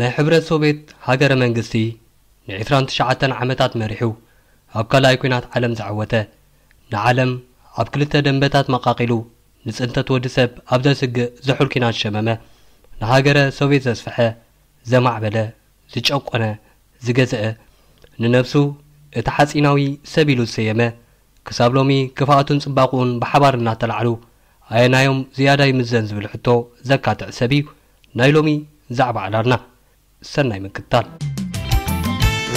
ናይ ሕብረት ሶብት ሃገረ መንግስቲ ን 29ሽ ዓመታት መሪሑ ኣብ ካልኣይ ኲናት ዓለም ዝዓወተ ንዓለም ኣብ ክልተ ደንበታት መቓቒሉ ንጽንተት ወዲ ሰብ ኣብዘስግእ ዜሑልኪናት ዝሸመመ ንሃገረ ሶብየት ዘስፍሐ ዘማዕበለ ዝጨቈነ ዝገዝአ ንነፍሱ እቲ ሓጺናዊ ሰብ ኢሉ ዝሰየመ ክሳብ ሎሚ ክፋኣቱን ጽባቑኡን ብሓባር እናተላዕሉ ኣየናዮም ዝያዳይ ምዘን ዚብል ሕቶ ዘካጥዕ ሰብ እዩ ናይ ሎሚ ዛዕባዕላልና ሰናይ ምክታል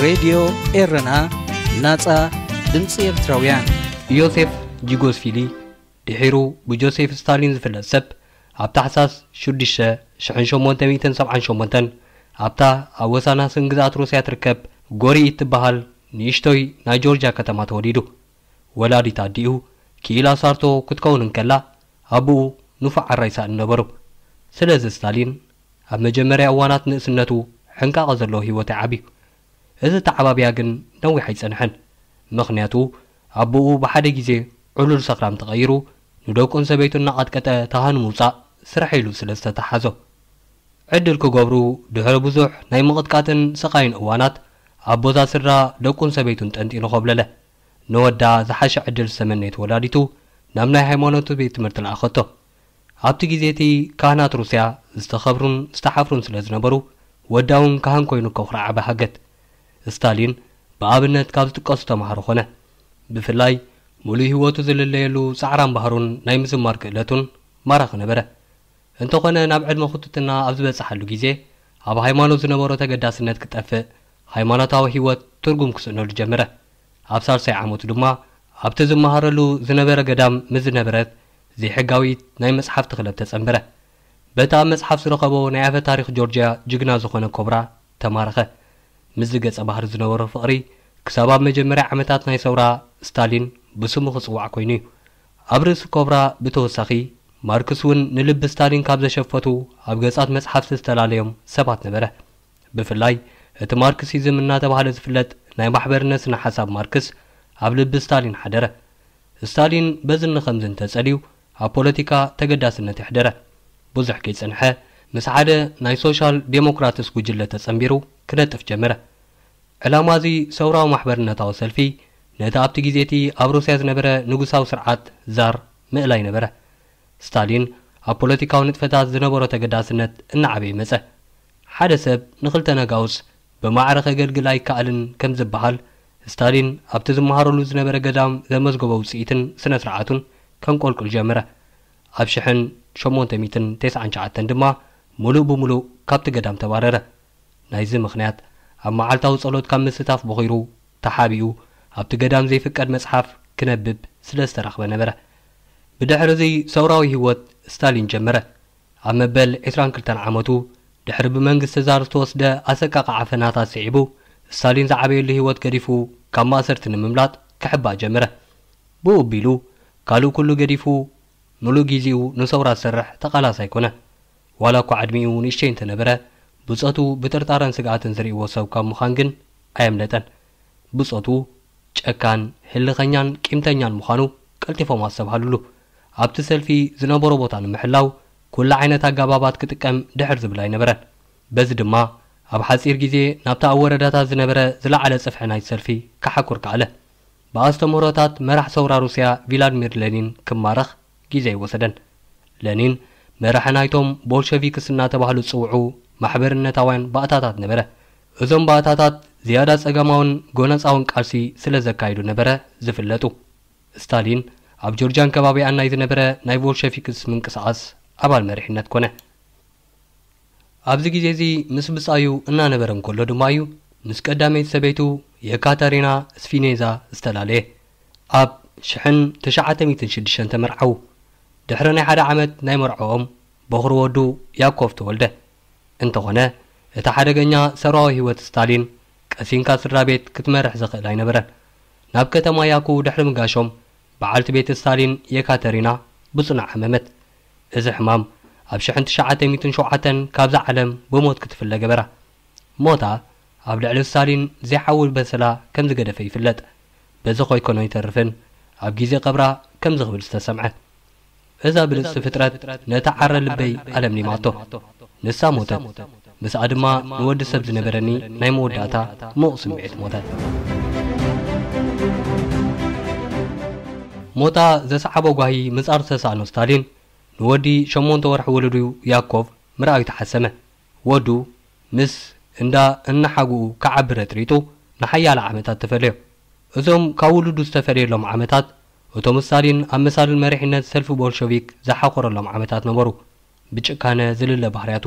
ሬድዮ ኤረና ናፃ ድምፂ ኤርትራውያን ዮሴፍ ጂጎስፊሊ ድሒሩ ብጆሴፍ ስታሊን ዝፍለጥ ሰብ ኣብ ታሕሳስ 6,878 ኣብታ ኣብ ወሳና ስን ሩስያ ትርከብ ጎሪኢት ትበሃል ንእሽቶይ ናይ ጆርጅያ ከተማ ተወሊዱ ወላዲት ኣዲኡ ክኢላ ሳርቶ ክትከውን እንከላ ኣብኡ ንፉዕ ዓራይሳ እነበሩ ስለዚ ስታሊን ኣብ መጀመርያ እዋናት ንእስነቱ ሕንቃቐ ዘለ ሂይወትይ ዓቢዩ እዚ ተዓባብያ ግን ነዊሕ ኣይጸንሐን ምኽንያቱ ኣቦኡ ብሓደ ግዜ ዕሉል ሰኽራም ተቐይሩ ንደቁን ሰበይቱን ንቐጥቀጠ ታሃኑ ምውጻእ ስራሒኢሉ ስለ ዝተተሓዞ ዕድል ኪገብሩ ድሕሪ ብዙሕ ናይ ምቕጥቃትን ሰቓይን እዋናት ኣብ ቦዛ ስራ ደቁን ሰበይቱን ጠንጢኑ ኸብለለ ንወዳ ዝሓሸ ዕድል ሰመነት ወላዲቱ ናብ ናይ ሃይማኖቱ ቤት ትምህርቲ ለኣኸቶ ኣብቲ ግዜ እቲ ካህናት ሩስያ ዝተኸብሩን ዝተሓፍሩን ስለ ዝነበሩ ወዳውን ካህን ኮይኑ ከኹርዓባ ሃገት ስታሊን ብኣብነት ካብ ዝጥቀሱ ተምሃሮ ኾነ ብፍላይ ሙሉእ ህይወቱ ዝልለየሉ ፃዕራን ባህሩን ናይ ምዝማር ክእለቱን ማራኺ ነበረ እንተኾነ ናብ ዕድመ ኽትትና ኣብ ዝበፅሓሉ ግዜ ኣብ ሃይማኖት ዝነበሮ ተገዳስነት ክጠፍእ ሃይማኖታዊ ህይወት ትርጉም ክስእነሉ ጀመረ ኣብ ሳልሳይ ዓመቱ ድማ ኣብቲ ዝመሃረሉ ዝነበረ ገዳም ምስ ዝነበረት ዘይ ሕጋዊት ናይ መጽሕፍቲ ኽለብ ተጸንበረ በታ ኣብ መጽሓፍ ዝረኸቦ ናይ ኣፈ ታሪኽ ጆርጅያ ጅግና ዝዀነ ኰብራ ተማረኸ ምዚ ገጸ ባህሪ ዝነበሮ ፍቕሪ ክሳባኣብ መጀመርያ ዓመታት ናይ ሰውራ ስታሊን ብስሙኽጽዋዕ ኰይኑ እዩ ኣብ ርእሲ ኮብራ ብተወሳኺ ማርክስ እውን ንልቢ ስታሊን ካብ ዘሸፈቱ ኣብ ገጻት መጻሕፍቲ ዝተላለዮም ሰባት ነበረ ብፍላይ እቲ ማርክስ ዝም እናተባህለ ዚፍለጥ ናይ ማሕበርነት ስና ሓሳብ ማርክስ ኣብ ልቢ ስታሊን ሓደረ ስታሊን በዝኒ ኸምዚ እንተ ጸልዩ ኣብ ፖለቲካ ተገዳስነት ይሕደረ ብዙሕ ከይፅንሐ ምስ ሓደ ናይ ሶሻል ዴሞክራትስ ጉጅለ ተጸንቢሩ ክነጥፍ ጀመረ ዕላማ እዚ ሰውራዊ ማሕበርነታዊ ሰልፊ ነቲ ኣብቲ ግዜ እቲ ኣብ ሩስያ ዝነበረ ንጉሳዊ ስርዓት ዛር ምእላይ ነበረ ስታሊን ኣብ ፖለቲካዊ ንጥፈታት ዝነበሮ ተገዳስነት እናዓበየ መጸ ሓደ ሰብ ንኽልተ ነጋውስ ብማዕረ ከገልግል ኣይከኣልን ከም ዝበሃል ስታሊን ኣብቲ ዝመሃረሉ ዝነበረ ገዳም ዘመዝገቦ ውፅኢትን ስነ ስርዓቱን ከምቈልቁል ጀመረ ኣብ ሽን 8099 ድማ ምሉእ ብምሉእ ካብቲ ገዳም ተባረረ ናይዚ ምኽንያት ኣብ መዓልታዊ ጸሎት ካብ ምስታፍ ብኺሩ ተሓቢኡ ኣብቲ ገዳም ዘይፍቀድ መጽሓፍ ክነብብ ስለ ዝተራኽበ ነበረ ብድሕሪዚ ሰውራዊ ህይወት ስታሊን ጀመረ ኣብ መበል 22 ዓመቱ ድሕሪ ብመንግስቲ እዛር ዝተወስደ ኣሰቃኺ ዓፈናታት ስዒቡ ስታሊን ዝዓበየሉ ህይወት ገዲፉ ካብ ማእሰርቲ ንምምላጥ ኪሕባእ ጀምረ ብኡቢሉ ካልእ ኩሉ ገዲፉ ምሉእ ግዜኡ ንሰውራ ዝሰርሕ ተቓላስ ኣይኮነ ዋላ እኳ ዕድሚኡ ንእሽተይ እንተነበረ ብፀቱ ብጥርጣረን ስግኣትን ዝርእይዎ ሰብ ካብ ምዃን ግን ኣየምለጠን ብፀቱ ጨካን ህልኸኛን ቂምተኛን ምዃኑ ቀልጢፎም ኣሰብሃልሉ ኣብቲ ሰልፊ ዝነበሮ ቦታ ንምሕላው ኩሉ ዓይነት ኣጋባባት ክጥቀም ድሕር ዝብል ኣይነበረን በዚ ድማ ኣብ ሓፂር ግዜ ናብታ ኣብ ወረዳታት ዝነበረ ዝለዓለ ፅፍሒ ናይቲ ሰልፊ ክሓኩር ከኣለ ብኣስተምህሮታት መራሕ ሰውራ ሩስያ ቪላድሚር ለኒን ክማረኽ ግዜ ይወሰደን ለኒን መራሒ ናይቶም ቦልሸቪክስ እናተባህሉ ዝፅውዑ ማሕበርነታውያን ባእታታት ነበረ እዞም ባእታታት ዝያዳ ጸገማውን ጎነፃውን ቃልሲ ስለ ዘካይዱ ነበረ ዝፍለጡ ስታሊን ኣብ ጆርጃን ከባቢኣን ናይ ዝነበረ ናይ ቦልሸቪክስ ምንቅስቓስ ኣባል መሪሕነት ኮነ ኣብዚ ግዜ እዚ ምስ ብጻዩ እናነበረ እንከሎ ድማ እዩ ምስ ቀዳመይቲ ሰበይቱ የካተሪና ስፊኔዛ ዝተላለየ ኣብ 96 ተመርዓዉ ድሕሪ ናይ ሓደ ዓመት ናይ መርዐኦም በዅሪ ወዱ ያኰፍ ተወልደ እንተ ዀነ እታ ሓደገኛ ሰባዊ ህይወት ስታሊን ቀሲንካ ስድራ ቤት ክትመርሕ ዚኽእል ኣይነበረን ናብ ከተማ ያኩ ድሕሪ ምጋሾም በዓልቲ ቤት ስታሊን የካተሪና ብጽኖዕ ኣመመት እዚ ሕማም ኣብ 197 ካብዛ ዓለም ብሞት ክትፍለ ገበራ ሞታ ኣብ ልዕሊ ስታሊን ዘይሓውል በሰላ ከም ዝገደፈ ይፍለጥ በዚ ኮይኮኖ ይተርፍን ኣብ ግዜ ቀብራ ከም ዝኽብል ዝተሰምዐ እዛ ብልፅቲ ፍጥረት ነታ ዓረ ልበይ ኣለምኒማቶ ንሳ ሞተት ምስኣ ድማ ንወዲ ሰብ ዝነበረኒ ናይ መወዳእታ ምቕ ስምዒት ሞተት ሞታ ዘሰዓቦ ጓሂ ምጻር ዝተሳእኖ ስታሊን ንወዲ 8 ወርሒ ወለዱ ያኮቭ ምርኣዩ ተሓሰመ ወዱ ምስ እንዳ እናሓግኡ ክዓብረ ጥሪጡ ንሓያለ ዓመታት ተፈልዮም እቶም ካብ ውሉዱ ዝተፈልየሎም ዓመታት እቶም ስታሊን ኣብ መሳልን መሪሕነት ሰልፊ ቦልሸቪክ ዝሓኮረሎም ዓመታት ነበሩ ብጭካነ ዝልለ ባህርያቱ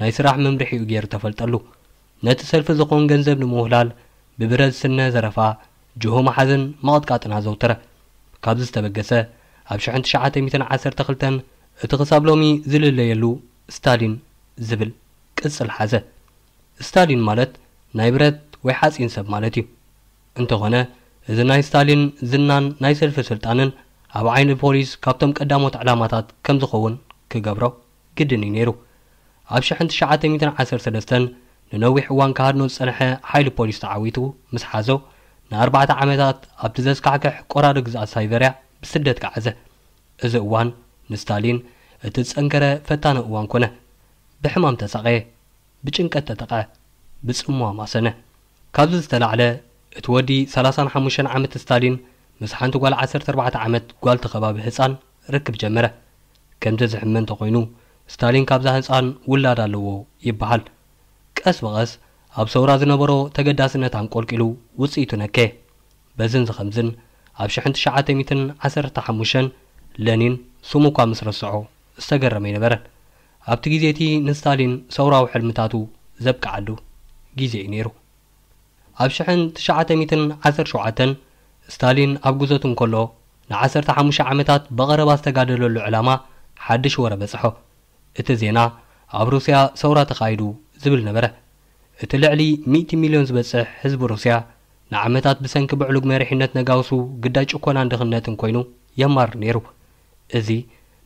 ናይ ስራሕ መምርሒኡ ገይሩ ተፈልጠሉ ነቲ ሰልፊ ዝኾን ገንዘብ ንምውህላል ብብረት ስነ ዘረፋ ጅሆ መሓዝን መቐጥቃጥን ኣዘውተረ ካብዚ ዝተበገሰ ኣብ 1912 እቲ ክሳብ ሎሚ ዝልለየሉ ስታሊን ዝብል ቅጽል ሓዘ እስታሊን ማለት ናይ ብረት ወይ ሓጺን ሰብ ማለት እዩ እንተዀነ እዚ ናይ ስታሊን ዝናን ናይ ሰልፊ ስልጣንን ኣብ ዓይኒ ፖሊስ ካብቶም ቀዳሞት ዕላማታት ከም ዝኸውን ኪገብሮ ግድን እዩ ነይሩ ኣብ 109013 ንነዊሕ እዋን ካሃድኖ ዝጸንሐ ሓይሊ ፖሊስ ተዓዊቱ ምስ ሓዘ ን4ባዕተ ዓመታት ኣብቲ ዜስካሕክሕ ቈራዶ ግዛኣት ሳይቨርያ ብስደት ክዓዘ እዚ እዋን ንስታሊን እቲ ዝጸንከረ ፈታነ እዋን ኰነ ብሕማም ተሳቐየ ብጭንቀት ተጠቐ ብጽሟ ማሰነ ካብዚ ዝተላዕለ እቲ ወዲ 35 ዓመት ስታሊን ምስ ሓንቲ ጓል 14 ዓመት ጓል ተኸባቢ ህፃን ርክብ ጀመረ ከምዚ ዝሕመን ተኾይኑ ስታሊን ካብዛ ህፃን ውላድ ኣለዎ ይበሃል ቀስ በቐስ ኣብ ሰውራ ዝነበሮ ተገዳስነት ኣንቆልቂሉ ውፅኢቱ ነከ በዝን ዝኸምዝን ኣብ 1915 ለኒን ስሙ እኳ ምስ ረስዖ ዝተገረመ ይነበረን ኣብቲ ግዜ እቲ ንስታሊን ሰውራዊ ሕልምታቱ ዘብቅዓዱ ግዜ እዩ ነይሩ ኣብ ሽ0917 ስታሊን ኣብ ጕዞት ንከሎ ን15 ዓመታት ብቐረባ ዝተጋደለሉ ዕላማ ሓድሽ ወረ በጽሖ እቲ ዜና ኣብ ሩስያ ሰውራ ተኻይዱ ዚብል ነበረ እቲ ልዕሊ 10 00ዮን ዚበጽሕ ህዝቢ ሩስያ ንዓመታት ብሰንኪ ብዕሉግ መሪሒነት ነጋውሱ ግዳ ጭኰናን ድኽነትን ኰይኑ የማር ነይሩ እዚ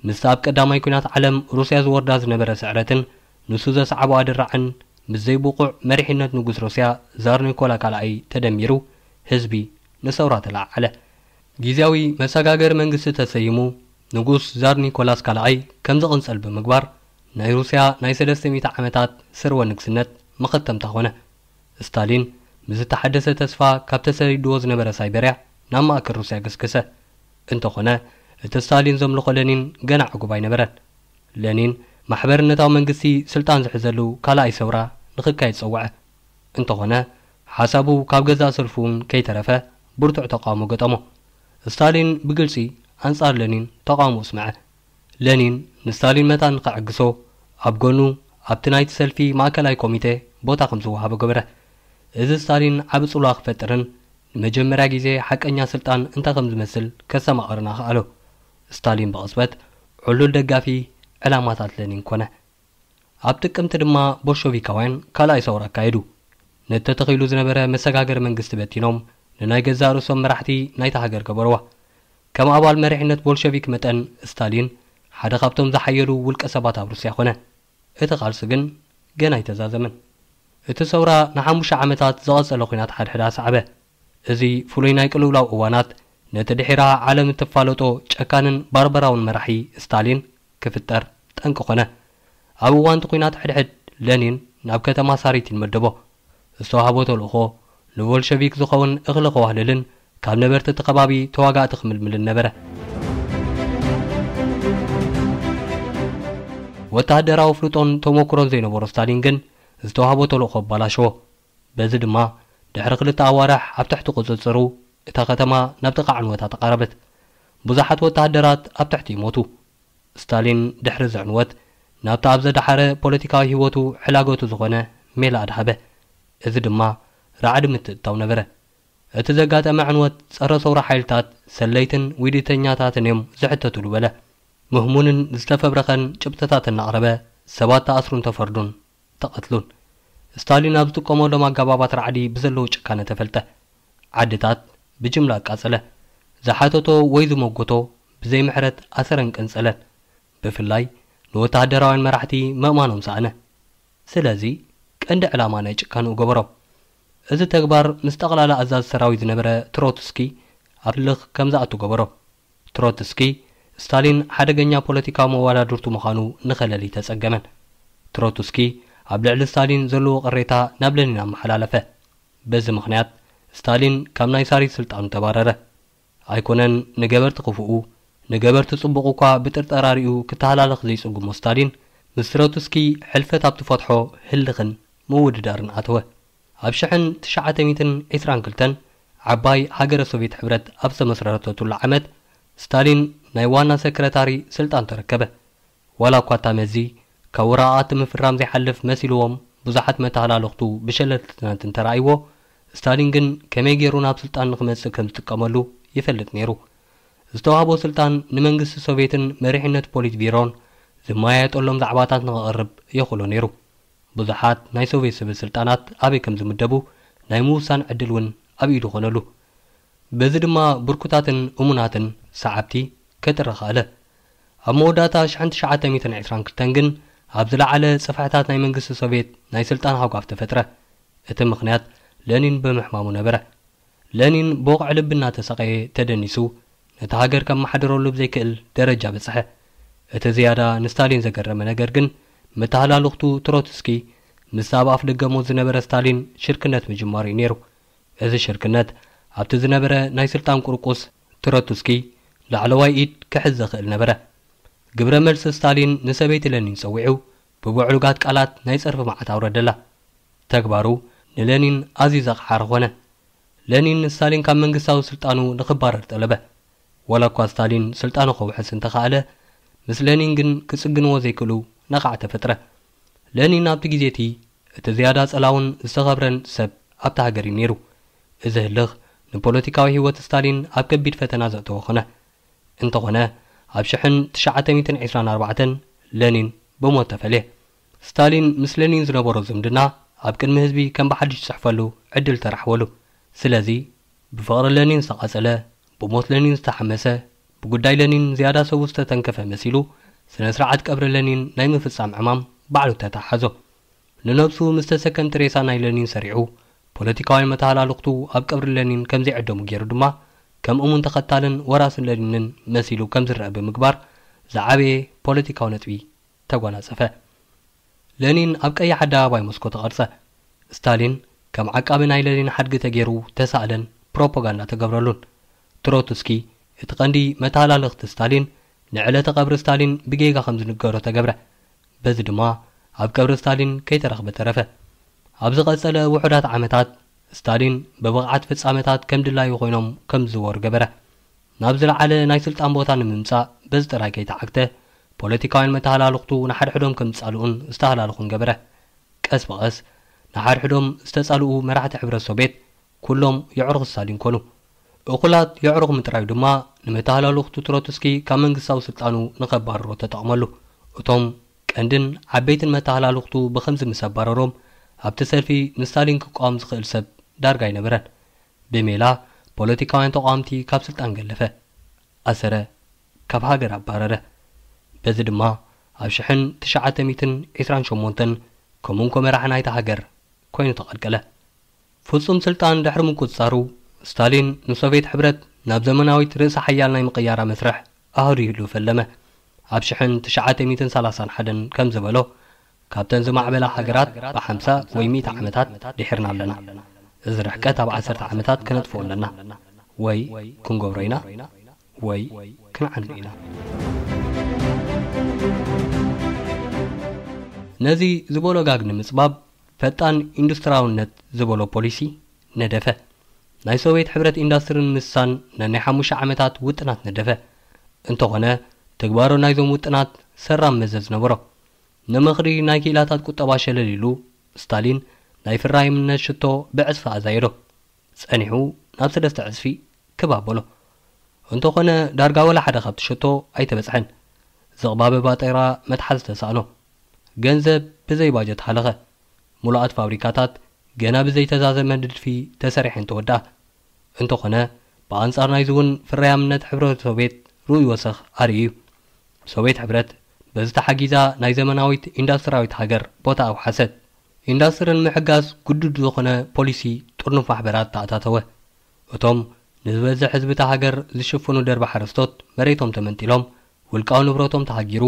ምስቲ ኣብ ቀዳማይ ኲናት ዓለም ሩስያ ዝወርዳ ዝነበረ ስዕረትን ንሱ ዘሰዕቦ ኣድራዕን ምስዘይብቑዕ መሪሕነት ንጉስ ሩስያ ዛር ኒኮላ ካልኣይ ተደሚሩ ህዝቢ ንሰውራ ተለዓዓለ ግዜያዊ መሰጋገሪ መንግስቲ ተሰይሙ ንጉስ ዛር ኒኮላስ ካልኣይ ከም ዝቕንጸል ብምግባር ናይ ሩስያ ናይ 3ስ00 ዓመታት ስርወ ንግስነት መኽተምታ ዀነ ስታሊን ምዝተሓደሰ ተስፋ ካብ ተሰይድዎ ዝነበረ ሳይበርያ ናብ ማእክል ሩስያ ገስግሰ እንተ ዀነ እቲ ስታልን ዘምልኾ ለኒን ገና ዕጉባ ኣይነበረን ለኒን ማሕበርነታዊ መንግስቲ ስልጣን ዚሕዘሉ ካልኣይ ሰውራ ንኽካየ ዝጸውዐ እንተዀነ ሓሳቡ ካብ ገዛ ሰልፉ እውን ከይተረፈ ብርቱዕ ተቓውሞ ገጠሞ ስታሊን ብግልጺ ኣንጻር ለኒን ተቓውሙ ስምዐ ለኒን ንስታሊን መታ ንኽዐግሶ ኣብ ጐኑ ኣብቲ ናይቲ ሰልፊ ማእከላይ ኮሚቴ ቦታ ኸም ዚውሃቦ ግበረ እዚ ስታሊን ዓብጽላዋ ኽፈጥርን ንመጀመርያ ግዜ ሓቀኛ ስልጣን እንታይ ኸም ዝመስል ኬሰማቐርና ኽኣሎ ስታሊን ብቕፅበት ዕሉል ደጋፊ ዕላማታት ለኒን ኮነ ኣብ ጥቅምቲ ድማ ቦልሸቪካውያን ካልኣይ ሰውር ኣካየዱ ነተተኺሉ ዝነበረ መሰጋገሪ መንግስቲ በቲኖም ንናይ ገዛ ርእሶም መራሕቲ ናይታ ሃገር ገበርዋ ከም ኣባል መሪሕነት ቦልሸቪክ መጠን ስታሊን ሓደ ካብቶም ዝሓየሉ ውልቀ ሰባት ኣብ ሩስያ ኾነ እቲ ቓልሲ ግን ገና ኣይተዛዘመን እቲ ሰውራ ንሓሙሽተ ዓመታት ዘቐጸለ ኹናት ሓድሕዳ ሰዕበ እዚ ፍሉይ ናይ ቅልውላው እዋናት ነቲ ድሒራ ዓለም እተፋለጦ ጨካንን ባርበራውን መራሒ ስታሊን ክፍጠር ጠንቂ ኾነ ኣብ እዋንቲ ኲናት ሕድሕድ ለኒን ናብ ከተማ ሳሪት ይንመደቦ ዝተዋህቦ ተልእኾ ንቦልሸቪክ ዝኸውን እኽሊ ኸዋህልልን ካብ ነበርቲ እቲ ኸባቢ ተዋጋእቲ ኽምልምልን ነበረ ወተሃደራዊ ፍልጦን ተመክሮን ዘይነበሮ ስታሊን ግን ዝተዋህቦ ተልእኾ ኣባላሸዎ በዚ ድማ ድሕሪ ክልተ ኣዋራሕ ኣብ ትሕቲ ቁፅፅሩ እታ ኸተማ ናብቲ ኻ ዕንወት ኣተቓረበት ብዙሓት ወተሃደራት ኣብ ትሕቲ እሞቱ እስታልን ድሕሪዚዕንወት ናብቲ ኣብ ዘዳሓረ ፖለቲካዊ ህይወቱ ሕላጐቱ ዝዀነ ሜልኣድሃበ እዚ ድማ ራዕዲ ምትእታው ነበረ እቲ ዘጋጠመ ዕንወት ጸረ ሰውራ ሓይልታት ሰለይትን ውድተኛታትን እዮም ዜሕተቱሉ በለ ምህሙንን ዝተፈብረኸን ጭብተታት እናቕረበ ሰባት ተኣስሩን ተፈርዱን ተቐትሉን እስታሊን ኣብ ዝጥቀመሎም ኣገባባት ረዕዲ ብዘለዉ ጭካነ ተፈልጠ ዓዲታት ብጅምላ ኣቃጸለ ዝሓተቶ ወይ ዝመጐቶ ብዘይምሕረት ኣሰረንቅንጸለን ብፍላይ ንወተሃደራውያን መራሕቲ መእማኖም ሰኣነ ስለዚ ቀንዲ ዕላማ ናይ የጭካንኡ ገበሮም እዚ ተግባር ምስ ጠቕላሊ ኣዛዝ ሰራዊት ዝነበረ ትሮቱስኪ ኣብ ፍልኽ ከም ዝኣቱ ገበሮ ትሮትስኪ ስታሊን ሓደገኛ ፖለቲካዊ መዋዳድርቱ ምዃኑ ንኸለሊ ተጸገመን ትሮቱስኪ ኣብ ልዕሊ እስታሊን ዘለዎ ቕሬታ ናብ ለሊን ኣመሓላለፈ በዚ ምኽንያት ስታሊን ካብ ናይ ሳሪ ስልጣኑ ተባረረ ኣይኰነን ንገበርቲ ኽፉኡ ንገበርቲ ጽቡቕ እኳ ብጥርጠራርእኡ ኽተሃላለኽ ዘይጽጕሞ ስታሊን ምስትረቱ እስኪ ሕልፈት ኣብ ትፈትሖ ህልኽን ምውድዳርን ኣተወ ኣብ ሽ0ን9022 ዓባይ ሃገረ ሶቪየት ሕብረት ኣብ ተመስረረተቱሎ ዓመት ስታሊን ናይ ዋና ሰክረታሪ ስልጣን ተረከበ ዋላ እኳታ መዚ ካብ ወርኣቲ ምፍራም ዘይሓልፍ መሲልዎም ብዙሓት መተሃላለኽቱ ብሸለልቲትነንት እን ተረኣይዎ ስታሊን ግን ከመይ ገይሩ ናብ ስልጣን ንክመጽእ ከም ዝጥቀመሉ ይፈልጥ ነይሩ ዝተዋህቦ ስልጣን ንመንግስቲ ሶቪየትን መሪሕነት ፖሊት ቢሮን ዝመያየጠሎም ዛዕባታት ንኸቐርብ የኽእሎ ነይሩ ብዙሓት ናይ ሶቪየት ስብል ስልጣናት ኣበይ ከም ዝምደቡ ናይ ምውሳን ዕድል እውን ኣብ ኢዱ ኾነሉ በዚ ድማ ብርኩታትን እሙናትን ሰዓብቲ ከጥረ ኣብ መወዳእታ 1922 ግን ኣብ ዝለዓለ ጽፍሕታት ናይ መንግስቲ ሶቪየት ናይ ስልጣን ሃጓፍ ተፈጥረ እቲ ምኽንያት ለኒን ብምሕማሙ ነበረ ለኒን ብቑዕ ልቢ እናተሰቐየ ተደኒሱ ነቲ ሃገር ከመሓደረሉ ብዘይክእል ደረጃ በጽሐ እቲ ዝያዳ ንስታሊን ዘገረመ ነገር ግን መተሃላልኽቱ ትሮትስኪ ምስ ኣብ ኣፍ ደገሞ ዝነበረ ስታሊን ሽርክነት ምጅማር እዩ ነይሩ እዚ ሽርክነት ኣብቲ ዝነበረ ናይ ስልጣን ቁርቁስ ትሮትስኪ ላዕለዋይ ኢድ ክሕዝ ዘኽእል ነበረ ግብረ መልሲ ስታሊን ንሰበይቲ ለኒን ጸዊዑ ብብዕሉጋት ቃላት ናይ ጸርፊ መዓት ኣውረደላ ተግባሩ ንለኒን ኣዚዩዛ ኣቕሓሪ ዀነ ለኒን ንስታሊን ካብ መንግስታዊ ስልጣኑ ንኽባረር ጠለበ ወላ እኳ እስታሊን ስልጣኑ ኸውሑስ እንተ ኻእለ ምስ ለኒን ግን ኪጽግንዎ ዘይክእሉ ነቕዕ ተፈጥረ ለኒን ናብቲ ግዜ እቲ እቲ ዝያዳ ጸላውን ዝተኸብረን ሰብ ኣብቲ ሃገርን ነይሩ እዚ ህልኽ ንፖለቲካዊ ህይወት ስታሊን ኣብ ከቢድ ፈተና ዘእትወ ኽነ እንተ ዀነ ኣብ ሽ0924 ለኒን ብሞት ተፈልየ ስታሊን ምስ ለኒን ዝነበሮ ዝምድና ኣብ ቅድሚ ህዝቢ ከም ብሓድሽ ትጽሕፈሉ ዕድል ተራሕበሉ ስለዚ ብፍቕሪ ለኒን ዝተቓጸለ ብሞስ ለኒን ዝተሓመሰ ብጕዳይ ለኒን ዝያዳ ሰቡ ዝተተንከፈ መሲሉ ስነ ስርዓት ቀብሪ ለኒን ናይ ምፍጻም ዕማም ባዕሉ ተታሓሓዞ ንነብሱ ምስ ተሰከንትሬሳ ናይ ለኒን ሰሪዑ ፖለቲካውያን መተሃላልኽቱ ኣብ ቀብሪ ለኒን ከም ዘይዕደሙ ገይሩ ድማ ከም እሙን ተኸታልን ወራስ ለኒንን መሲሉ ከም ዚርአ ብምግባር ዝዓበየ ፖለቲካዊ ነጥቢ ተጐናጸፈ ለኒን ኣብ ቀይሓዳባይ ሞስኮ ተቐርጸ ስታሊን ከም ዓቃቢ ናይ ለኒን ሓድጊ ተገይሩ ተሳእለን ፕሮፓጋንዳ ተገብረሉን ቱሮቱስኪ እቲ ቐንዲ መተላልእኽቲ ስታሊን ንዕለተ ቐብሪ ስታሊን ብጌጋ ኸም ዝንገሮ ተገብረ በዚ ድማ ኣብ ቀብሪ ስታሊን ከይተረኽበ ተረፈ ኣብ ዝቐጸለ ውሑዳት ዓመታት ስታሊን ብብቕዓት ፍጻመታት ከም ድላዩ ዀይኖም ከም ዝወሩ ገበረ ናብ ዝለዓለ ናይ ስልጣን ቦታ ንምምጻእ በዚ ጥራይ ከይተዓግተ ፖለቲካውያን መተሃላልኽቱ ንሓድሕዶም ከም ዝጻልኡን ዝተሃላልኹን ገበረ ቀስ በቐስ ንሓድሕዶም ዝተጻልኡ መራሕቲ ሕብረት ሶቤት ኩሎም የዕሩ ክሳሊን ኮኑ እኹላት የዕሩ ምጥራዩ ድማ ንመተሃላልኽቱ ትሮትስኪ ካብ መንግስታዊ ስልጣኑ ንኸባርሮ ተጠቕመሉ እቶም ቀንድን ዓበይትን መተሃላልኽቱ ብኸምዚ ምስ ኣባረሮም ኣብቲ ሰልፊ ንስታሊን ክቃወም ዝኽእል ሰብ ዳርጋ ይነበረን ብሜላ ፖለቲካውያን ተቃዋምቲ ካብ ስልጣን ገለፈ ኣሰረ ካብ ሃገር ኣባረረ በዚ ድማ ኣብ ሽሕን 928 ከምኡን ኮመራሕ ናይታ ሃገር ኮይኑ ተቐልቀለ ፍጹም ስልጣን ድሕሪ ምቁጽጻሩ ስታሊን ንሶቪየት ሕብረት ናብ ዘመናዊት ርእሲ ሓያል ናይ ምቕያራ መስርሕ ኣህሪህሉ ፈለመ ኣብ ሽሕን 931 ከም ዝበሎ ካብተን ዝማዕበላ ሃገራት ብ50 ወይ 100 ዓመታት ድሒርና ኣለና እዚ ርሕቀት ኣብ 10 ዓመታት ክነጥፍኦ ኣለና ወይ ክንገብሮ ኢና ወይ ክንዓኑ ኢና ነዚ ዝበሎ ጋግኒ ምጽባብ ፈጣን ኢንዱስትራውነት ዝበሎ ፖሊሲ ነደፈ ናይ ሶብየት ሕብረት ኢንዳስትሪን ምሳን ነናይ ሓሙሽ ዓመታት ውጥናት ነደፈ እንተዀነ ትግባሮ ናይዞም ውጥናት ሰራም መዘ ዝነብሮ ንምኽሪ ናይ ክላታት ቁጠባ ሸለልኢሉ ስታሊን ናይ ፍራየምነት ሽቶ ብዕጽፊ ኣዛየዶ ጸኒሑ ናብ ሰለስተ ዕጽፊ ኪባበሎ እንተዀነ ዳርጋ ወላሓደ ኻብቲ ሽቶ ኣይተበጽሐን ዝቕባበ ባጢራ መትሓዚ ተሳኣኖ ገንዘብ ብዘይባጀት ሓለኸ ሙሉኣት ፋብሪካታት ገና ብዘይተዛዘመ ንድድፊ ተሰሪሐን ተወዳኣ እንተኾነ ብኣንጻር ናይዚ እውን ፍረያምነት ሕብረት ሶቤት ርኡይ ወሰኽ ኣርኢ እዩ ሶቤት ሕብረት በዚ ተሓጊዛ ናይ ዘመናዊት ኢንዳስትራዊት ሃገር ቦታ ኣውሓሰት ኢንዳስትሪ ንምሕጋዝ ጉዱድ ዝኾነ ፖሊሲ ጥርኑፍ ማሕበራት ተኣታተወ እቶም ንዝበዝሕ ህዝቢ እታ ሃገር ዝሽፍኑ ደርቢ ሓረስቶት መሬቶም ተመንጢሎም ውልቃዊ ንብረቶም ተሃጊሩ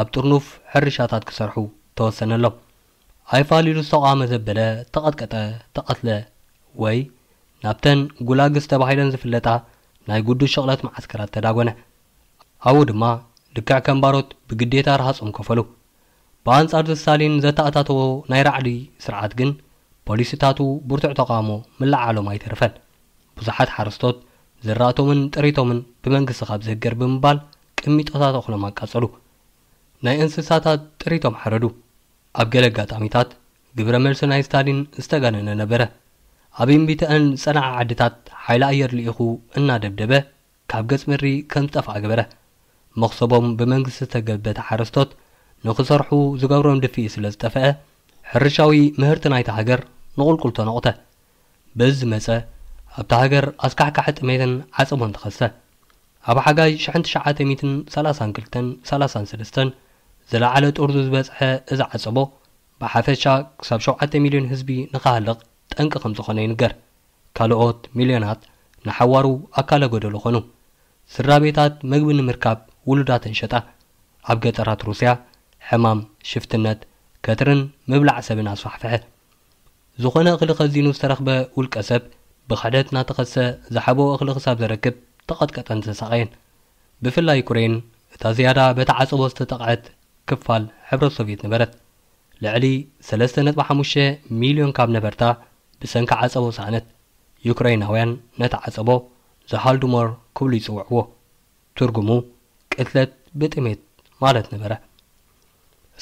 ኣብ ጥርኑፍ ሕርሻታት ክሰርሑ ተወሰነሎም ኣይፋሊሉ ዝተቓመ ዘበለ ተቐጥቀጠ ተቐትለ ወይ ናብተን ጉላግስ ተባሂለን ዝፍለጣ ናይ ጉዱስ ሸቕለት መዓስከራት ተዳጐነ ኣብኡ ድማ ልክዕ ከምባሮት ብግዴታ ረሃጾም ከፈሉ ብኣንጻር ዝሳሊን ዘተኣታተዎ ናይ ራዕዲ ስርዓት ግን ፖሊሲታቱ ብርቱዕ ተቓውሞ ምላዓሎም ኣይተርፈን ብዙሓት ሓረስቶት ዝራእቶምን ጥሪቶምን ብመንግስቲ ካብ ዝህገር ብምባል ቅሚጦታት እኽሎም ኣቃጸሉ ናይ እንስሳታት ጥሪቶም ሓረዱ ኣብ ገለ ኣጋጣሚታት ግብረ መልሲ ናይ ስታሊን ዝተጋነነ ነበረ ኣብ እምቢተአን ዝጸንዓ ዓድታት ሓይሊ ኣየር ልኢኹ እናደብደበ ካብ ገጽ ምሪ ከም ዝጠፍኣ ገበረ መኽሰቦም ብመንግስቲ ዝተገበተ ሓረስቶት ንኽሰርሑ ዝገብሮም ድፍኢ ስለ ዝጠፍአ ሕርሻዊ ምህርቲ ናይታ ሃገር ንቑልቁል ተነቑተ በዚ መጸ ኣብታ ሃገር ኣስካሕካሕ ጥሜትን ዓጽሞን ተኸሰ ኣብ ሓጋይ 1932 33 ዝለዓለ ጦር ዝበፅሐ እዚ ዓፀቦ ብሓፈሻ ክሳብ 7 ሚልዮን ህዝቢ ንኽሃልቕ ጠንቂ ከም ዝኾነ ይንገር ካልኦት ሚልዮናት ንሓዋሩ ኣካለ ጎደሎ ኾኑ ስራ ቤታት መግቢ ንምርካብ ውሉዳትን ሸጣ ኣብ ገጠራት ሩስያ ሕማም ሽፍትነት ከትርን ምብላዕ ሰብን ኣስፋሕፍሐ ዝኾነ እኽሊ ኸዚኑ ዝተረኽበ ውልቀ ሰብ ብክሕደት እናተኸሰ ዝሓበኦ እኽሊ ክሳብ ዘረክብ ተቐጥቀጠን ተሰቃየን ብፍላይ ኩሬን እታ ዝያዳ በቲ ዓፀቦ ዝተጠቕዐት ክፋል ሕብረት ሶቪየት ነበረት ልዕሊ 3.5 ሚልዮን ካብ ነበርታ ብሰንኪ ዓፀቦ ሳእነት ዩክራይናውያን ነቲ ዓፀቦ ዝሃልዱሞር ክብሉ ይፅውዕዎ ትርጉሙ ቅትለት ብጥሜት ማለት ነበረ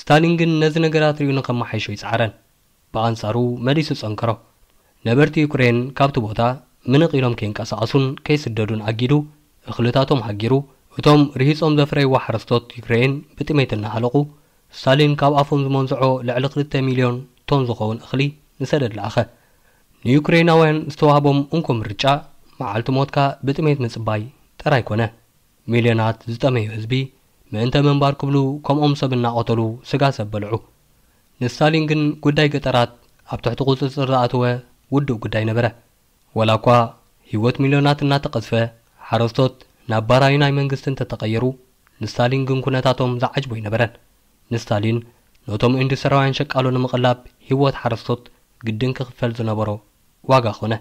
ስታሊን ግን ነዚ ነገራት ርዩ ንኸመሓይሾ ይፃዕረን ብኣንጻሩ መሊሱ ፀንከሮ ነበርቲ ዩክሬን ካብቲ ቦታ ምንቕ ኢሎም ከይንቀሳቐሱን ከይስደዱን ኣጊዱ እኽልታቶም ሃጊሩ እቶም ርሂጾም ዘፍረይዎ ሓረስቶት ዩክሬይን ብጥሜት እናሃለቑ ስታሊን ካብ ኣፉን ዝመንዝዖ ልዕሊ ኽልተ 0ልዮን ቶን ዝኸውን እኽሊ ንሰደድ ላኣኸ ንዩክሬናውያን ዝተዋህቦም እንኩ ርጫ መዓልቲ ሞትካ ብጥሜት ምጽባይ ጠራይ ኰነ ሚልዮናት ዝጠመዩ ህዝቢ ምእንተ ምንባር ኪብሉ ከምኦም ሰብ እናቐተሉ ስጋ ሰበልዑ ንስታሊን ግን ጕዳይ ግጠራት ኣብ ትሕቲ ቝጽጽር ዝኣትወ ውዱእ ጕዳይ ነበረ ወላ ኳ ህይወት ሚልዮናት እናተቐዝፈ ሓረስቶት ናብ ባራይ ናይ መንግስቲ እንተተቐየሩ ንስታሊን ግን ኩነታቶም ዝዓጅቦ ይነበረን ንስታሊን ነቶም ኢንዱስትራውያን ሸቃሉ ንምቕላብ ህይወት ሓረስቶት ግድን ክኽፈል ዝነበሮ ዋጋ ኾነ